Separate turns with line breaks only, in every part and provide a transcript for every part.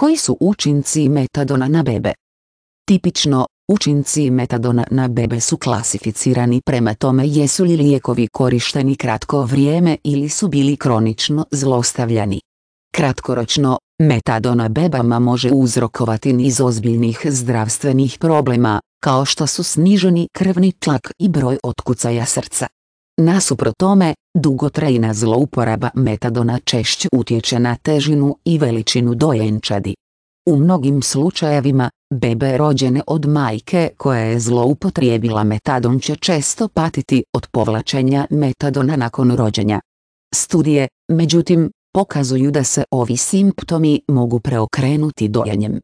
Koji su učinci metadona na bebe? Tipično, učinci metadona na bebe su klasificirani prema tome jesu li lijekovi korišteni kratko vrijeme ili su bili kronično zlostavljani. Kratkoročno, metadona bebama može uzrokovati niz ozbiljnih zdravstvenih problema, kao što su sniženi krvni tlak i broj otkucaja srca. Nasuprot tome, dugotrajna zlouporaba metadona češće utječe na težinu i veličinu dojenčadi. U mnogim slučajevima, bebe rođene od majke koja je zloupotrijebila metadon će često patiti od povlačenja metadona nakon rođenja. Studije, međutim, pokazuju da se ovi simptomi mogu preokrenuti dojenjem.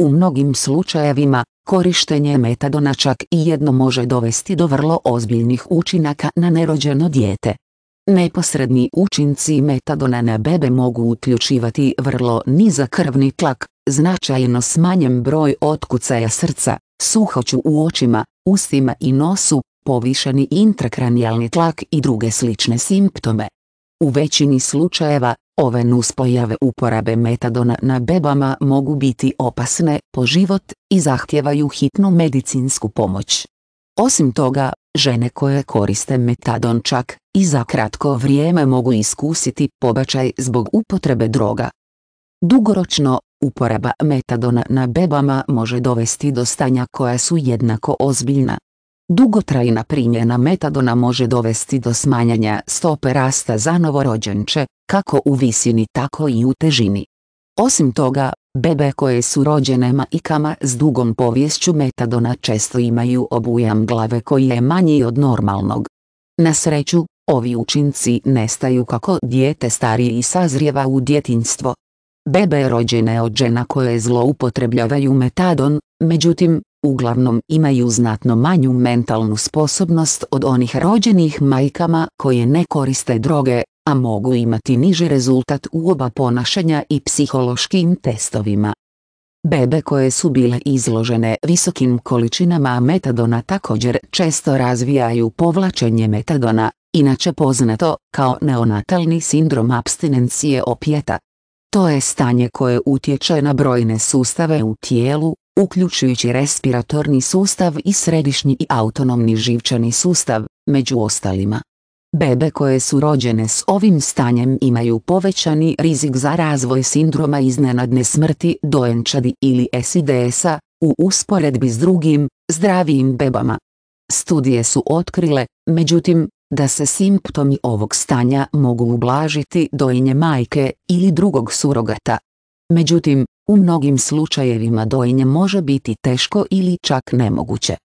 U mnogim slučajevima, Korištenje metadona čak i jedno može dovesti do vrlo ozbiljnih učinaka na nerođeno dijete. Neposredni učinci metadona na bebe mogu uključivati vrlo niza krvni tlak, značajno smanjen broj otkucaja srca, suhoću u očima, ustima i nosu, povišeni intrakranijalni tlak i druge slične simptome. U većini slučajeva, Ove nuspojave uporabe metadona na bebama mogu biti opasne po život i zahtijevaju hitnu medicinsku pomoć. Osim toga, žene koje koriste metadon čak i za kratko vrijeme mogu iskusiti pobačaj zbog upotrebe droga. Dugoročno, uporaba metadona na bebama može dovesti do stanja koja su jednako ozbiljna Dugotrajna primjena metadona može dovesti do smanjanja stope rasta za novorođenče, kako u visini tako i u težini. Osim toga, bebe koje su rođene majkama s dugom poviješću metadona često imaju obujam glave koji je manji od normalnog. Na sreću, ovi učinci nestaju kako dijete starije i sazrijeva u djetinstvo. Bebe rođene od žena koje zloupotrebljavaju metadon, međutim, uglavnom imaju znatno manju mentalnu sposobnost od onih rođenih majkama koje ne koriste droge, a mogu imati niži rezultat u oba ponašanja i psihološkim testovima. Bebe koje su bile izložene visokim količinama metadona također često razvijaju povlačenje metadona, inače poznato kao neonatalni sindrom abstinencije opjeta. To je stanje koje utječe na brojne sustave u tijelu, uključujući respiratorni sustav i središnji i autonomni živčani sustav, među ostalima. Bebe koje su rođene s ovim stanjem imaju povećani rizik za razvoj sindroma iznenadne smrti dojenčadi ili SIDS-a, u usporedbi s drugim, zdravijim bebama. Studije su otkrile, međutim, da se simptomi ovog stanja mogu ublažiti dojenje majke ili drugog surogata. Međutim, u mnogim slučajevima dojenje može biti teško ili čak nemoguće.